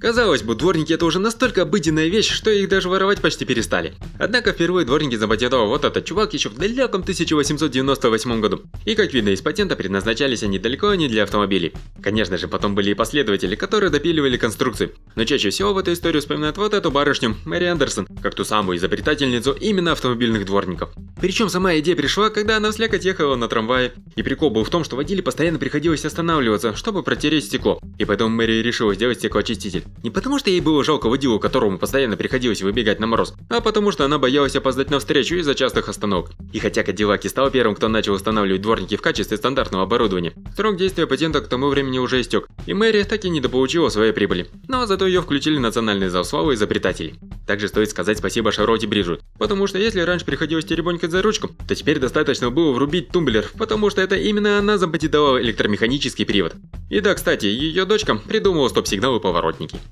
Казалось бы, дворники это уже настолько обыденная вещь, что их даже воровать почти перестали. Однако впервые дворники запатентовал вот этот чувак еще в далеком 1898 году. И как видно из патента предназначались они далеко не для автомобилей. Конечно же, потом были и последователи, которые допиливали конструкции. Но чаще всего в эту историю вспоминают вот эту барышню, Мэри Андерсон, как ту самую изобретательницу именно автомобильных дворников. Причем сама идея пришла, когда она в слякоть ехала на трамвае. И прикол был в том, что водили постоянно приходилось останавливаться, чтобы протереть стекло. И потом Мэри решила сделать стеклоочиститель. Не потому, что ей было жалко водилу, которому постоянно приходилось выбегать на мороз, а потому, что она боялась опоздать на встречу из-за частых остановок. И хотя Кадиллаки стал первым, кто начал устанавливать дворники в качестве стандартного оборудования, срок действия патента к тому времени уже истек, и Мэри так и не дополучила своей прибыли. Но зато ее включили в Национальный зал славы изобретателей. Также стоит сказать спасибо Шароти Брижу, потому что если раньше приходилось теребонькать за ручку, то теперь достаточно было врубить тумблер, потому что это именно она запатентовала электромеханический привод. И да, кстати, ее дочка придумала стоп-сигналы поворотники.